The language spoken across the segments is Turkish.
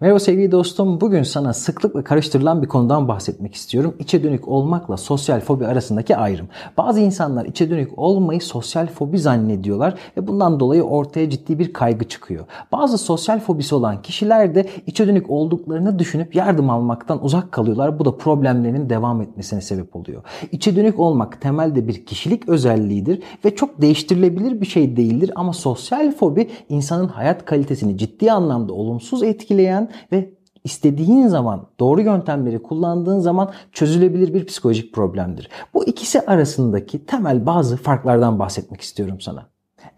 Merhaba sevgili dostum. Bugün sana sıklıkla karıştırılan bir konudan bahsetmek istiyorum. İçe dönük olmakla sosyal fobi arasındaki ayrım. Bazı insanlar içe dönük olmayı sosyal fobi zannediyorlar ve bundan dolayı ortaya ciddi bir kaygı çıkıyor. Bazı sosyal fobisi olan kişiler de içe dönük olduklarını düşünüp yardım almaktan uzak kalıyorlar. Bu da problemlerinin devam etmesine sebep oluyor. İçe dönük olmak temelde bir kişilik özelliğidir ve çok değiştirilebilir bir şey değildir ama sosyal fobi insanın hayat kalitesini ciddi anlamda olumsuz etkileyen ve istediğin zaman doğru yöntemleri kullandığın zaman çözülebilir bir psikolojik problemdir. Bu ikisi arasındaki temel bazı farklardan bahsetmek istiyorum sana.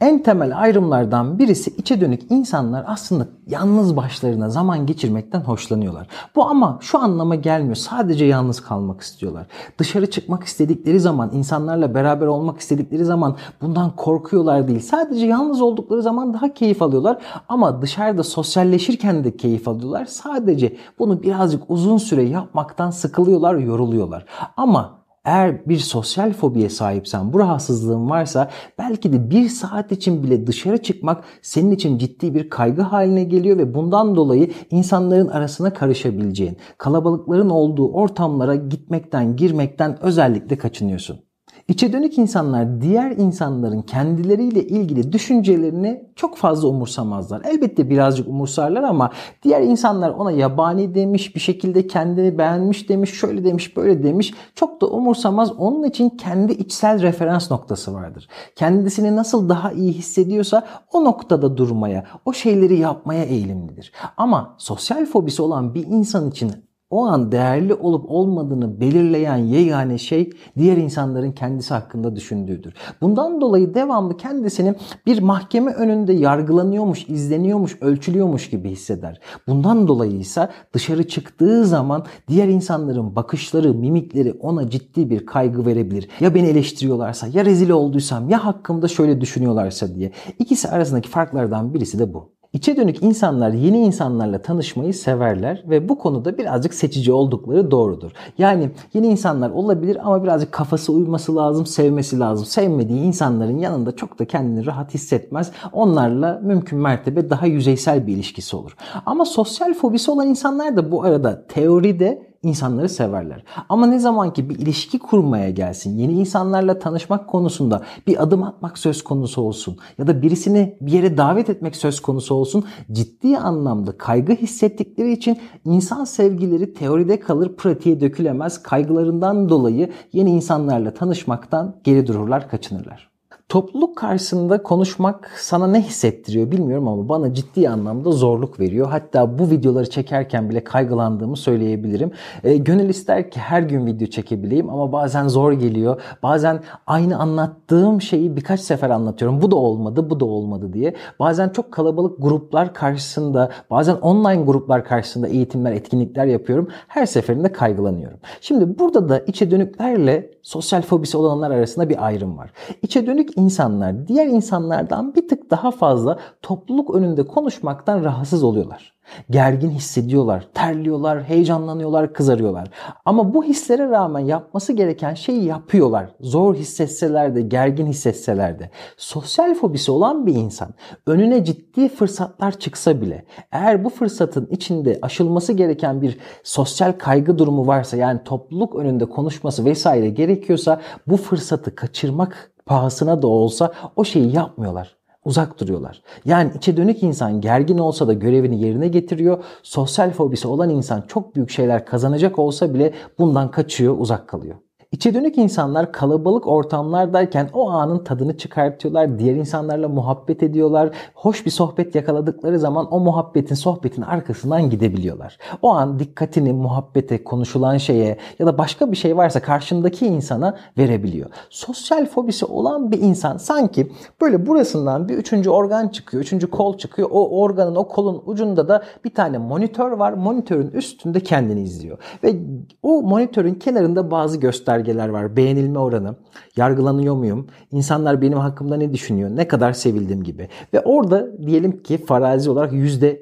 En temel ayrımlardan birisi içe dönük insanlar aslında yalnız başlarına zaman geçirmekten hoşlanıyorlar. Bu ama şu anlama gelmiyor. Sadece yalnız kalmak istiyorlar. Dışarı çıkmak istedikleri zaman, insanlarla beraber olmak istedikleri zaman bundan korkuyorlar değil. Sadece yalnız oldukları zaman daha keyif alıyorlar ama dışarıda sosyalleşirken de keyif alıyorlar. Sadece bunu birazcık uzun süre yapmaktan sıkılıyorlar, yoruluyorlar. Ama eğer bir sosyal fobiye sahipsen, bu rahatsızlığın varsa belki de bir saat için bile dışarı çıkmak senin için ciddi bir kaygı haline geliyor ve bundan dolayı insanların arasına karışabileceğin, kalabalıkların olduğu ortamlara gitmekten, girmekten özellikle kaçınıyorsun. İçe dönük insanlar diğer insanların kendileriyle ilgili düşüncelerini çok fazla umursamazlar. Elbette birazcık umursarlar ama diğer insanlar ona yabani demiş, bir şekilde kendini beğenmiş demiş, şöyle demiş, böyle demiş. Çok da umursamaz. Onun için kendi içsel referans noktası vardır. Kendisini nasıl daha iyi hissediyorsa o noktada durmaya, o şeyleri yapmaya eğilimlidir. Ama sosyal fobisi olan bir insan için o an değerli olup olmadığını belirleyen yegane şey diğer insanların kendisi hakkında düşündüğüdür. Bundan dolayı devamlı kendisini bir mahkeme önünde yargılanıyormuş, izleniyormuş, ölçülüyormuş gibi hisseder. Bundan dolayı ise dışarı çıktığı zaman diğer insanların bakışları, mimikleri ona ciddi bir kaygı verebilir. Ya beni eleştiriyorlarsa, ya rezil olduysam, ya hakkımda şöyle düşünüyorlarsa diye. İkisi arasındaki farklardan birisi de bu. İçe dönük insanlar yeni insanlarla tanışmayı severler ve bu konuda birazcık seçici oldukları doğrudur. Yani yeni insanlar olabilir ama birazcık kafası uyması lazım, sevmesi lazım. Sevmediği insanların yanında çok da kendini rahat hissetmez. Onlarla mümkün mertebe daha yüzeysel bir ilişkisi olur. Ama sosyal fobisi olan insanlar da bu arada teoride insanları severler. Ama ne zaman ki bir ilişki kurmaya gelsin, yeni insanlarla tanışmak konusunda bir adım atmak söz konusu olsun ya da birisini bir yere davet etmek söz konusu olsun ciddi anlamda kaygı hissettikleri için insan sevgileri teoride kalır, pratiğe dökülemez. Kaygılarından dolayı yeni insanlarla tanışmaktan geri dururlar, kaçınırlar. Topluluk karşısında konuşmak sana ne hissettiriyor bilmiyorum ama bana ciddi anlamda zorluk veriyor. Hatta bu videoları çekerken bile kaygılandığımı söyleyebilirim. E, gönül ister ki her gün video çekebileyim ama bazen zor geliyor. Bazen aynı anlattığım şeyi birkaç sefer anlatıyorum. Bu da olmadı, bu da olmadı diye. Bazen çok kalabalık gruplar karşısında, bazen online gruplar karşısında eğitimler, etkinlikler yapıyorum. Her seferinde kaygılanıyorum. Şimdi burada da içe dönüklerle sosyal fobisi olanlar arasında bir ayrım var. İçe dönük insanlar diğer insanlardan bir tık daha fazla topluluk önünde konuşmaktan rahatsız oluyorlar. Gergin hissediyorlar, terliyorlar, heyecanlanıyorlar, kızarıyorlar. Ama bu hislere rağmen yapması gereken şeyi yapıyorlar. Zor hissetseler de, gergin hissetseler de. Sosyal fobisi olan bir insan önüne ciddi fırsatlar çıksa bile eğer bu fırsatın içinde aşılması gereken bir sosyal kaygı durumu varsa yani topluluk önünde konuşması vesaire gerekiyorsa bu fırsatı kaçırmak pahasına da olsa o şeyi yapmıyorlar. Uzak duruyorlar. Yani içe dönük insan gergin olsa da görevini yerine getiriyor. Sosyal fobisi olan insan çok büyük şeyler kazanacak olsa bile bundan kaçıyor, uzak kalıyor. İçe dönük insanlar kalabalık ortamlardayken o anın tadını çıkartıyorlar. Diğer insanlarla muhabbet ediyorlar. Hoş bir sohbet yakaladıkları zaman o muhabbetin sohbetin arkasından gidebiliyorlar. O an dikkatini muhabbete, konuşulan şeye ya da başka bir şey varsa karşındaki insana verebiliyor. Sosyal fobisi olan bir insan sanki böyle burasından bir üçüncü organ çıkıyor, üçüncü kol çıkıyor. O organın, o kolun ucunda da bir tane monitör var. Monitörün üstünde kendini izliyor. Ve o monitörün kenarında bazı göstergeler göstergeler var. Beğenilme oranı, yargılanıyor muyum, insanlar benim hakkımda ne düşünüyor, ne kadar sevildim gibi. Ve orada diyelim ki farazi olarak %62,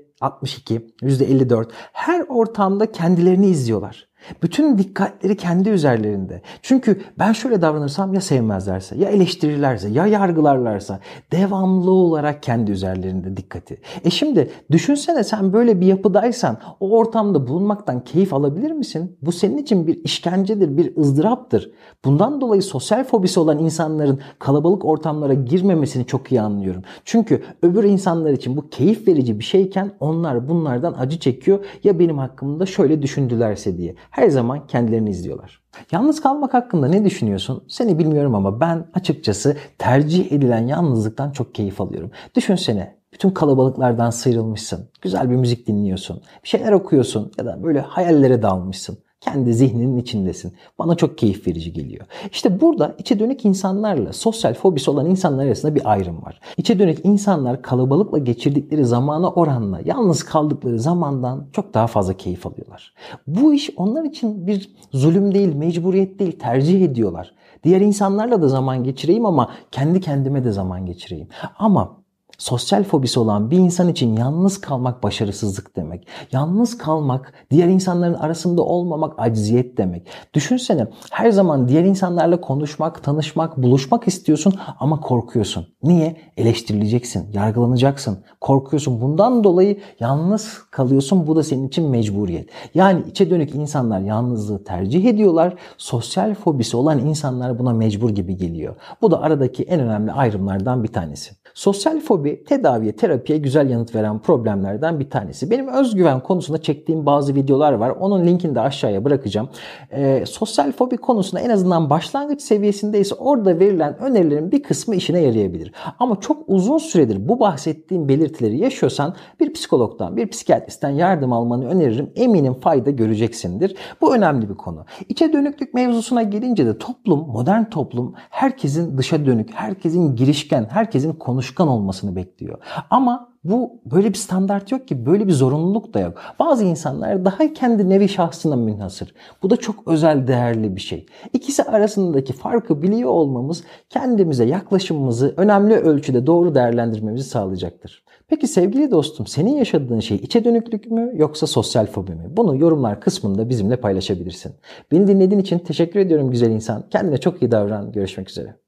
%54 her ortamda kendilerini izliyorlar. Bütün dikkatleri kendi üzerlerinde. Çünkü ben şöyle davranırsam ya sevmezlerse, ya eleştirirlerse, ya yargılarlarsa devamlı olarak kendi üzerlerinde dikkati. E şimdi düşünsene sen böyle bir yapıdaysan o ortamda bulunmaktan keyif alabilir misin? Bu senin için bir işkencedir, bir ızdıraptır. Bundan dolayı sosyal fobisi olan insanların kalabalık ortamlara girmemesini çok iyi anlıyorum. Çünkü öbür insanlar için bu keyif verici bir şeyken onlar bunlardan acı çekiyor ya benim hakkımda şöyle düşündülerse diye her zaman kendilerini izliyorlar. Yalnız kalmak hakkında ne düşünüyorsun? Seni bilmiyorum ama ben açıkçası tercih edilen yalnızlıktan çok keyif alıyorum. Düşünsene bütün kalabalıklardan sıyrılmışsın. Güzel bir müzik dinliyorsun. Bir şeyler okuyorsun ya da böyle hayallere dalmışsın. Kendi zihninin içindesin. Bana çok keyif verici geliyor. İşte burada içe dönük insanlarla sosyal fobisi olan insanlar arasında bir ayrım var. İçe dönük insanlar kalabalıkla geçirdikleri zamana oranla yalnız kaldıkları zamandan çok daha fazla keyif alıyorlar. Bu iş onlar için bir zulüm değil, mecburiyet değil, tercih ediyorlar. Diğer insanlarla da zaman geçireyim ama kendi kendime de zaman geçireyim. Ama Sosyal fobisi olan bir insan için yalnız kalmak başarısızlık demek. Yalnız kalmak diğer insanların arasında olmamak acziyet demek. Düşünsene her zaman diğer insanlarla konuşmak, tanışmak, buluşmak istiyorsun ama korkuyorsun. Niye? Eleştirileceksin, yargılanacaksın, korkuyorsun. Bundan dolayı yalnız kalıyorsun. Bu da senin için mecburiyet. Yani içe dönük insanlar yalnızlığı tercih ediyorlar. Sosyal fobisi olan insanlar buna mecbur gibi geliyor. Bu da aradaki en önemli ayrımlardan bir tanesi. Sosyal fobi tedaviye, terapiye güzel yanıt veren problemlerden bir tanesi. Benim özgüven konusunda çektiğim bazı videolar var. Onun linkini de aşağıya bırakacağım. E, sosyal fobi konusunda en azından başlangıç seviyesindeyse orada verilen önerilerin bir kısmı işine yarayabilir. Ama çok uzun süredir bu bahsettiğim belirtileri yaşıyorsan bir psikologdan, bir psikiyatristten yardım almanı öneririm. Eminim fayda göreceksindir. Bu önemli bir konu. İçe dönüklük mevzusuna gelince de toplum, modern toplum herkesin dışa dönük, herkesin girişken, herkesin konu konuşkan olmasını bekliyor. Ama bu böyle bir standart yok ki böyle bir zorunluluk da yok. Bazı insanlar daha kendi nevi şahsına münhasır. Bu da çok özel değerli bir şey. İkisi arasındaki farkı biliyor olmamız kendimize yaklaşımımızı önemli ölçüde doğru değerlendirmemizi sağlayacaktır. Peki sevgili dostum senin yaşadığın şey içe dönüklük mü yoksa sosyal fobi mi? Bunu yorumlar kısmında bizimle paylaşabilirsin. Beni dinlediğin için teşekkür ediyorum güzel insan. Kendine çok iyi davran. Görüşmek üzere.